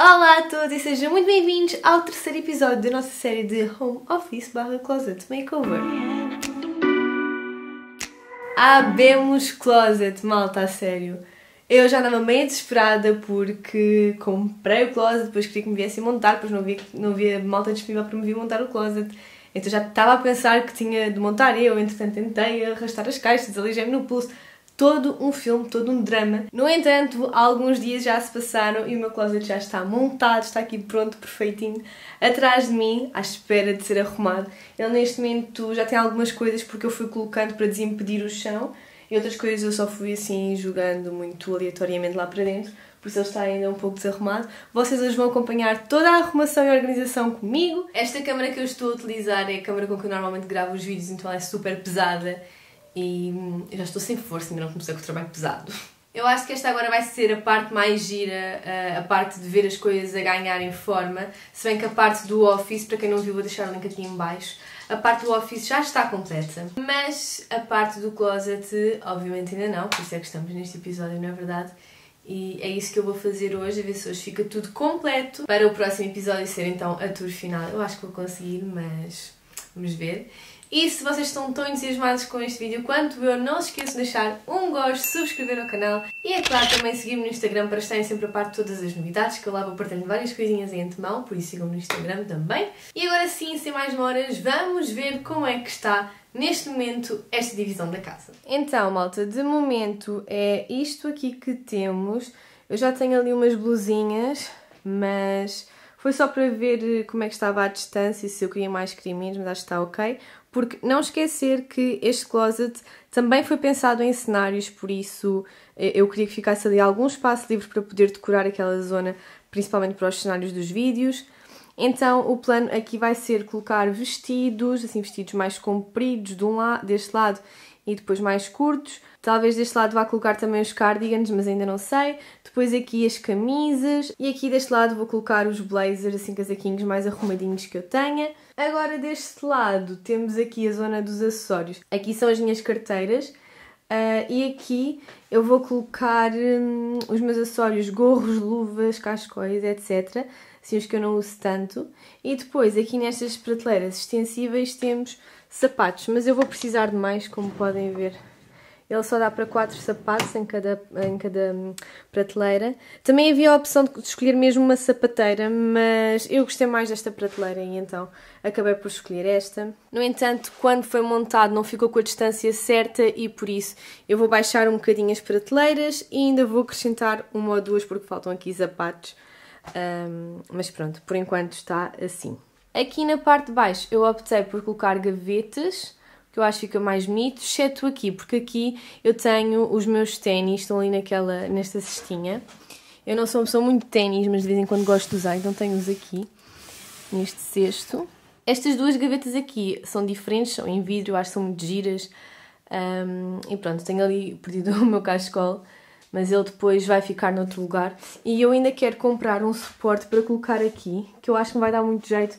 Olá a todos e sejam muito bem-vindos ao terceiro episódio da nossa série de Home Office barra Closet Makeover. Abemos closet, malta, a sério. Eu já andava meio desesperada porque comprei o closet, depois queria que me viessem montar, depois não havia, não havia malta disponível para me vir montar o closet. Então já estava a pensar que tinha de montar eu, entretanto tentei arrastar as caixas, alijei-me no pulso, todo um filme, todo um drama. No entanto, alguns dias já se passaram e o meu closet já está montado, está aqui pronto, perfeitinho, atrás de mim, à espera de ser arrumado. Ele neste momento já tem algumas coisas porque eu fui colocando para desimpedir o chão e outras coisas eu só fui assim jogando muito aleatoriamente lá para dentro, por isso ele está ainda um pouco desarrumado. Vocês hoje vão acompanhar toda a arrumação e organização comigo. Esta câmera que eu estou a utilizar é a câmera com que eu normalmente gravo os vídeos, então ela é super pesada e hum, já estou sem força, ainda não comecei com o trabalho pesado. Eu acho que esta agora vai ser a parte mais gira, eh, a parte de ver as coisas a ganharem forma, se bem que a parte do Office, para quem não viu vou deixar o link aqui em baixo, a parte do Office já está completa, mas a parte do Closet obviamente ainda não, por isso é que estamos neste episódio, não é verdade? E é isso que eu vou fazer hoje, a ver se hoje fica tudo completo para o próximo episódio ser então a tour final. Eu acho que vou conseguir, mas Vamos ver. E se vocês estão tão entusiasmados com este vídeo quanto eu, não se esqueçam de deixar um gosto, subscrever o canal e, é claro, também seguir-me no Instagram para estarem sempre a par de todas as novidades, que eu lá vou partilhando várias coisinhas em antemão, por isso sigam-me no Instagram também. E agora sim, sem mais demoras, vamos ver como é que está neste momento esta divisão da casa. Então, malta, de momento é isto aqui que temos. Eu já tenho ali umas blusinhas, mas foi só para ver eh, como é que estava a distância e se eu queria mais menos, mas acho que está ok. Porque não esquecer que este closet também foi pensado em cenários, por isso eh, eu queria que ficasse ali algum espaço livre para poder decorar aquela zona, principalmente para os cenários dos vídeos. Então o plano aqui vai ser colocar vestidos, assim vestidos mais compridos de um la deste lado e depois mais curtos. Talvez deste lado vá colocar também os cardigans, mas ainda não sei. Depois aqui as camisas e aqui deste lado vou colocar os blazers, assim casaquinhos mais arrumadinhos que eu tenha. Agora deste lado temos aqui a zona dos acessórios. Aqui são as minhas carteiras. Uh, e aqui eu vou colocar hum, os meus acessórios, gorros, luvas, cascóis, etc. Assim, os que eu não uso tanto. E depois, aqui nestas prateleiras extensíveis, temos sapatos, mas eu vou precisar de mais, como podem ver. Ele só dá para 4 sapatos em cada, em cada hum, prateleira. Também havia a opção de escolher mesmo uma sapateira, mas eu gostei mais desta prateleira e então acabei por escolher esta. No entanto, quando foi montado não ficou com a distância certa e por isso eu vou baixar um bocadinho as prateleiras e ainda vou acrescentar uma ou duas porque faltam aqui sapatos. Um, mas pronto, por enquanto está assim. Aqui na parte de baixo eu optei por colocar gavetas, que eu acho que fica mais bonito, exceto aqui, porque aqui eu tenho os meus ténis, estão ali naquela, nesta cestinha. Eu não sou uma pessoa muito de ténis, mas de vez em quando gosto de usar, então tenho-os aqui, neste cesto. Estas duas gavetas aqui são diferentes, são em vidro, eu acho que são muito giras. Um, e pronto, tenho ali perdido o meu cachecol mas ele depois vai ficar noutro lugar. E eu ainda quero comprar um suporte para colocar aqui, que eu acho que me vai dar muito jeito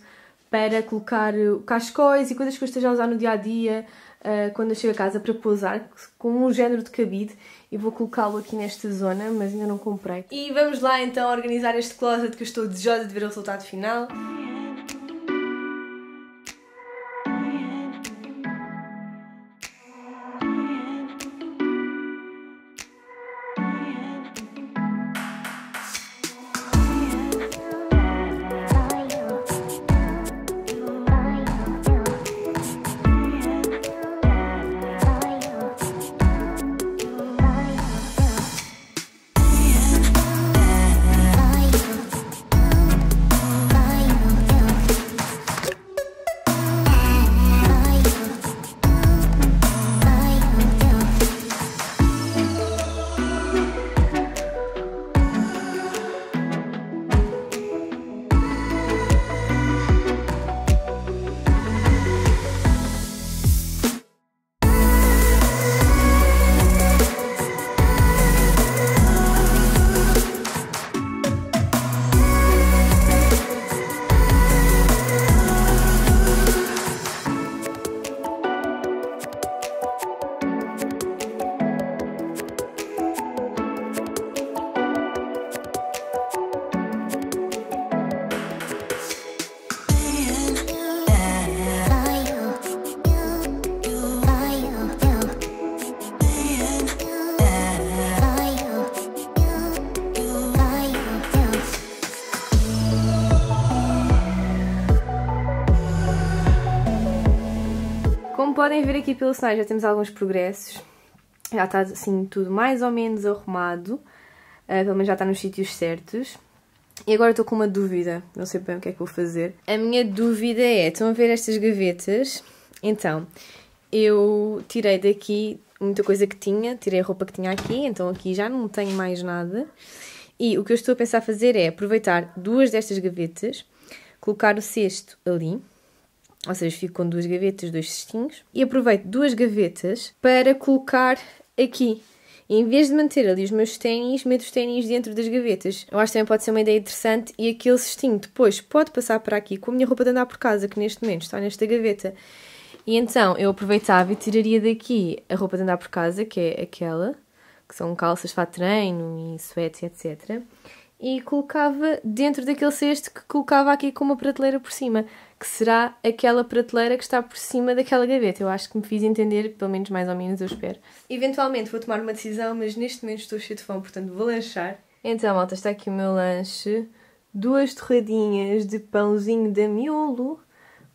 para colocar eh, cascóis e coisas que eu esteja a usar no dia a dia, uh, quando eu chego a casa para pousar, com um género de cabide. E vou colocá-lo aqui nesta zona, mas ainda não comprei. E vamos lá então organizar este closet que eu estou desejosa de ver o resultado final. podem ver aqui pelos sinais, já temos alguns progressos. Já está assim tudo mais ou menos arrumado, uh, pelo menos já está nos sítios certos. E agora estou com uma dúvida, não sei bem o que é que vou fazer. A minha dúvida é, estão a ver estas gavetas? Então, eu tirei daqui muita coisa que tinha, tirei a roupa que tinha aqui, então aqui já não tenho mais nada. E o que eu estou a pensar fazer é aproveitar duas destas gavetas, colocar o cesto ali, ou seja, fico com duas gavetas, dois cestinhos. E aproveito duas gavetas para colocar aqui. em vez de manter ali os meus ténis, meto os ténis dentro das gavetas. Eu acho que também pode ser uma ideia interessante e aquele cestinho depois pode passar para aqui com a minha roupa de andar por casa, que neste momento está nesta gaveta. E então eu aproveitava e tiraria daqui a roupa de andar por casa, que é aquela, que são calças para treino e suéte, etc. E colocava dentro daquele cesto que colocava aqui com uma prateleira por cima que será aquela prateleira que está por cima daquela gaveta. Eu acho que me fiz entender, pelo menos mais ou menos eu espero. Eventualmente vou tomar uma decisão, mas neste momento estou cheio de fome, portanto vou lanchar. Então, malta, está aqui o meu lanche. Duas torradinhas de pãozinho da miolo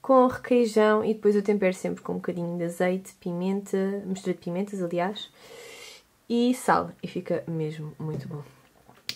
com requeijão e depois eu tempero sempre com um bocadinho de azeite, pimenta, mistura de pimentas, aliás, e sal. E fica mesmo muito bom.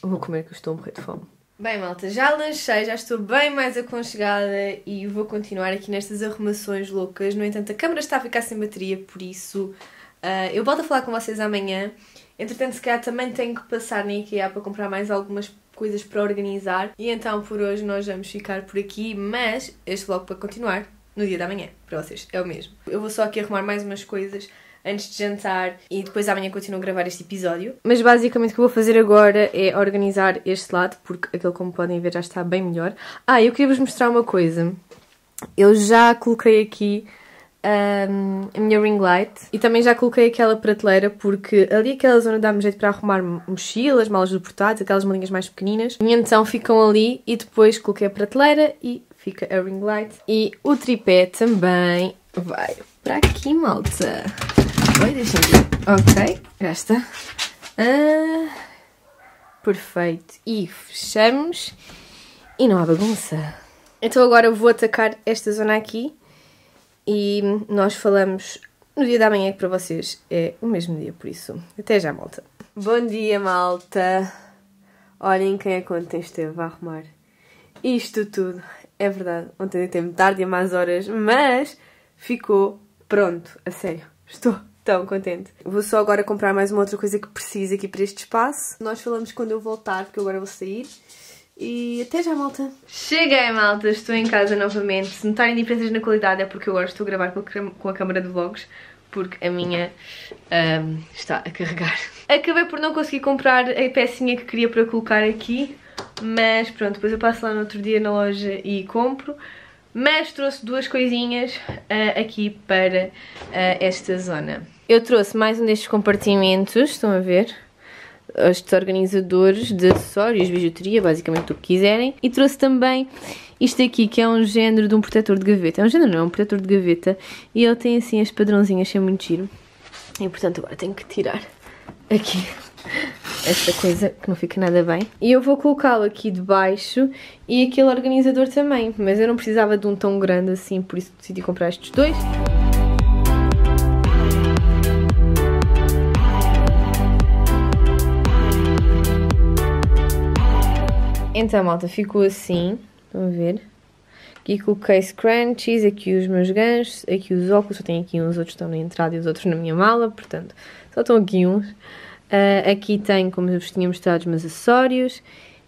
Vou comer que eu estou a morrer de fome. Bem, malta, já lanchei, já estou bem mais aconchegada e vou continuar aqui nestas arrumações loucas. No entanto, a câmera está a ficar sem bateria, por isso uh, eu volto a falar com vocês amanhã. Entretanto, se calhar também tenho que passar na IKEA para comprar mais algumas coisas para organizar. E então, por hoje, nós vamos ficar por aqui, mas este vlog para continuar no dia da manhã, para vocês, é o mesmo. Eu vou só aqui arrumar mais umas coisas antes de jantar e depois amanhã continuo a gravar este episódio. Mas basicamente o que eu vou fazer agora é organizar este lado, porque aquele, como podem ver, já está bem melhor. Ah, eu queria vos mostrar uma coisa. Eu já coloquei aqui um, a minha ring light e também já coloquei aquela prateleira porque ali aquela zona dá-me jeito para arrumar mochilas, malas do portátil, aquelas malinhas mais pequeninas. E então ficam ali e depois coloquei a prateleira e fica a ring light. E o tripé também vai para aqui, malta deixa Ok, já está. Ah, perfeito. E fechamos. E não há bagunça. Então agora vou atacar esta zona aqui. E nós falamos no dia da manhã que para vocês é o mesmo dia, por isso. Até já, malta. Bom dia, malta. Olhem quem é contente ontem esteve a arrumar isto tudo. É verdade, ontem deitei-me tarde e a mais horas, mas ficou pronto, a sério. Estou tão contente. Vou só agora comprar mais uma outra coisa que preciso aqui para este espaço. Nós falamos quando eu voltar, porque agora vou sair. E até já, malta! Cheguei, malta! Estou em casa novamente. Se notarem diferenças na qualidade é porque eu agora estou a gravar com a câmera de vlogs, porque a minha um, está a carregar. Acabei por não conseguir comprar a pecinha que queria para colocar aqui, mas pronto, depois eu passo lá no outro dia na loja e compro. Mas trouxe duas coisinhas uh, aqui para uh, esta zona. Eu trouxe mais um destes compartimentos, estão a ver? Estes organizadores de acessórios, bijuteria, basicamente o que quiserem. E trouxe também isto aqui, que é um género de um protetor de gaveta. É um género não, é um protetor de gaveta. E ele tem assim as padrãozinhas, é muito giro. E portanto agora tenho que tirar aqui esta coisa que não fica nada bem. E eu vou colocá-lo aqui debaixo e aquele organizador também, mas eu não precisava de um tão grande assim, por isso decidi comprar estes dois. Então, malta, ficou assim. Estão a ver? Aqui coloquei scrunchies, aqui os meus ganchos, aqui os óculos, só tenho aqui uns, outros estão na entrada e os outros na minha mala, portanto, só estão aqui uns. Uh, aqui tenho, como eu vos tinha mostrado, os meus acessórios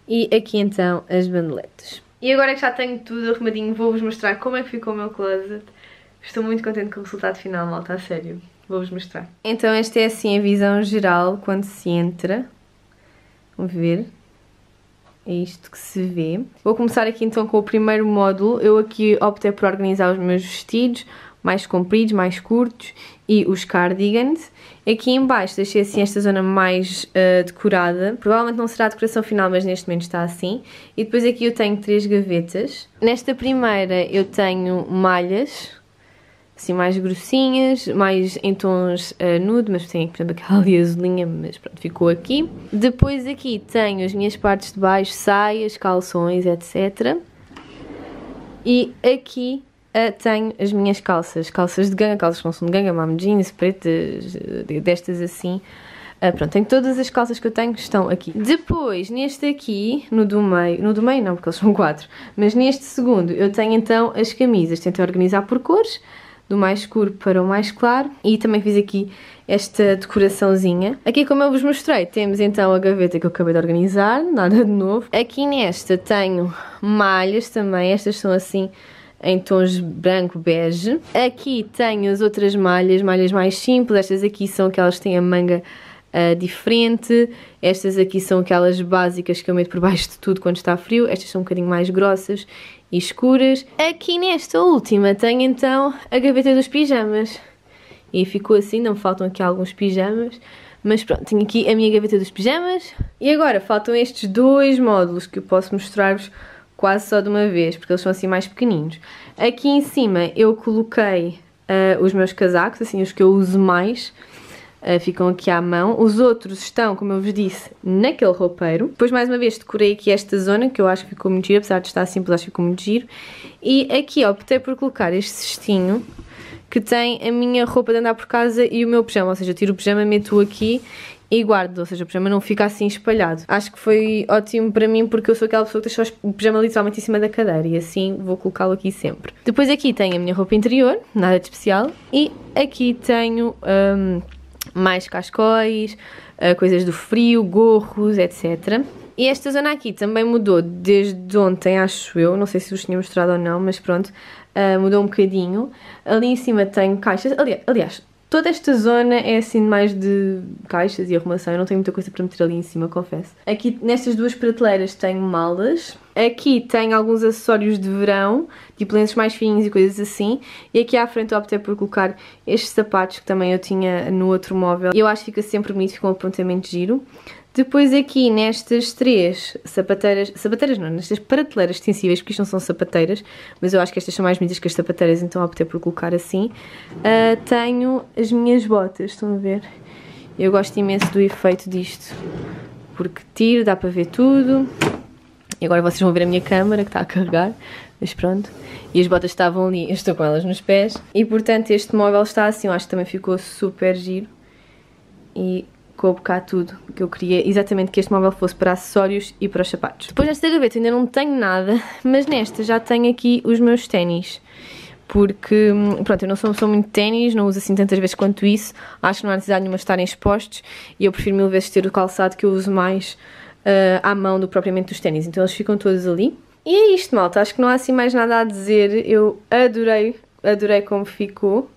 e aqui então as bandeletas. E agora que já tenho tudo arrumadinho, vou-vos mostrar como é que ficou o meu closet. Estou muito contente com o resultado final, malta, a sério. Vou-vos mostrar. Então esta é assim a visão geral quando se entra. Vamos ver é isto que se vê. Vou começar aqui então com o primeiro módulo. Eu aqui optei por organizar os meus vestidos, mais compridos, mais curtos e os cardigans. Aqui embaixo deixei assim esta zona mais uh, decorada, provavelmente não será a decoração final, mas neste momento está assim. E depois aqui eu tenho três gavetas. Nesta primeira eu tenho malhas, assim mais grossinhas, mais em tons uh, nude, mas tem, por exemplo, aquela ali azulinha, mas pronto, ficou aqui. Depois aqui tenho as minhas partes de baixo, saias, calções, etc. E aqui uh, tenho as minhas calças, calças de ganga, calças que não são de ganga, mom jeans, pretas, eh, destas assim. Uh, pronto, tenho todas as calças que eu tenho estão aqui. Depois, neste aqui, no do meio, no do meio não, porque eles são quatro, mas neste segundo eu tenho então as camisas, tentei organizar por cores, do mais escuro para o mais claro e também fiz aqui esta decoraçãozinha. Aqui como eu vos mostrei temos então a gaveta que eu acabei de organizar, nada de novo. Aqui nesta tenho malhas também, estas são assim em tons branco bege. Aqui tenho as outras malhas, malhas mais simples, estas aqui são aquelas que têm a manga uh, diferente, estas aqui são aquelas básicas que eu meto por baixo de tudo quando está frio, estas são um bocadinho mais grossas e escuras. Aqui nesta última tenho então a gaveta dos pijamas. E ficou assim, não faltam aqui alguns pijamas. Mas pronto, tenho aqui a minha gaveta dos pijamas. E agora faltam estes dois módulos que eu posso mostrar-vos quase só de uma vez, porque eles são assim mais pequeninos. Aqui em cima eu coloquei uh, os meus casacos, assim os que eu uso mais. Eh, ficam aqui à mão. Os outros estão, como eu vos disse, naquele roupeiro. Depois, mais uma vez, decorei aqui esta zona, que eu acho que ficou muito giro, apesar de estar simples, acho que ficou muito giro. E aqui optei por colocar este cestinho, que tem a minha roupa de andar por casa e o meu pijama, ou seja, eu tiro o pijama, meto-o aqui e guardo, ou seja, o pijama não fica assim espalhado. Acho que foi ótimo para mim porque eu sou aquela pessoa que deixa o pijama literalmente em cima da cadeira e assim vou colocá-lo aqui sempre. Depois aqui tenho a minha roupa interior, nada de especial, e aqui tenho... Um, mais cascóis, eh, coisas do frio, gorros, etc. E esta zona aqui também mudou desde ontem, acho eu, não sei se vos tinha mostrado ou não, mas pronto, eh, mudou um bocadinho. Ali em cima tenho caixas, aliás, Toda esta zona é assim mais de caixas e arrumação, eu não tenho muita coisa para meter ali em cima, confesso. Aqui nestas duas prateleiras tenho malas, aqui tenho alguns acessórios de verão, tipo lenços mais fininhos e coisas assim, e aqui à frente eu optei por colocar estes sapatos que também eu tinha no outro móvel. Eu acho que fica sempre bonito, fica um apontamento giro. Depois aqui nestas três sapateiras, sapateiras não, nestas prateleiras extensíveis, porque isto não são sapateiras, mas eu acho que estas são mais bonitas que as sapateiras, então optei por colocar assim, uh, tenho as minhas botas, estão a ver? Eu gosto imenso do efeito disto, porque tiro, dá para ver tudo, e agora vocês vão ver a minha câmera que está a carregar, mas pronto. E as botas estavam ali, eu estou com elas nos pés. E portanto este móvel está assim, eu acho que também ficou super giro. E coube cá tudo, que eu queria exatamente que este móvel fosse para acessórios e para os sapatos. Depois nesta gaveta ainda não tenho nada, mas nesta já tenho aqui os meus ténis. Porque, hum, pronto, eu não sou, muito ténis, não uso assim tantas vezes quanto isso, acho que não há necessidade nenhuma de estarem expostos e eu prefiro mil vezes ter o calçado que eu uso mais uh, à mão do que propriamente dos ténis, então eles ficam todos ali. E é isto, malta, acho que não há assim mais nada a dizer, eu adorei, adorei como ficou.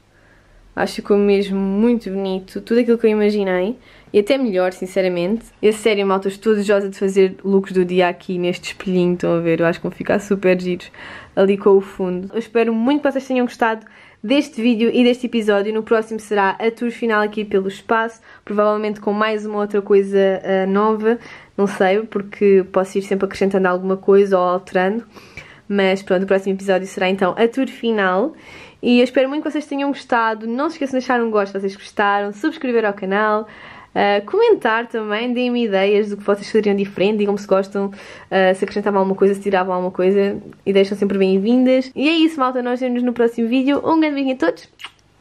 Acho que ficou mesmo muito bonito, tudo aquilo que eu imaginei e até melhor, sinceramente. E a sério, malta, estou desejosa de fazer looks do dia aqui neste espelhinho, estão a ver? Eu acho que vão ficar super giros ali com o fundo. Eu espero muito que vocês tenham gostado deste vídeo e deste episódio. No próximo será a tour final aqui pelo espaço, provavelmente com mais uma outra coisa uh, nova, não sei, porque posso ir sempre acrescentando alguma coisa ou alterando. Mas pronto, o próximo episódio será então a tour final e eu espero muito que vocês tenham gostado. Não se esqueçam de deixar um gosto se vocês gostaram, subscrever ao canal. Uh, comentar também, deem-me ideias do que vocês fariam diferente, digam-me se gostam, uh, se acrescentavam alguma coisa, se tiravam alguma coisa, ideias são sempre bem-vindas. E é isso, malta, nós vemos nos no próximo vídeo. Um grande beijo a todos,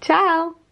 tchau!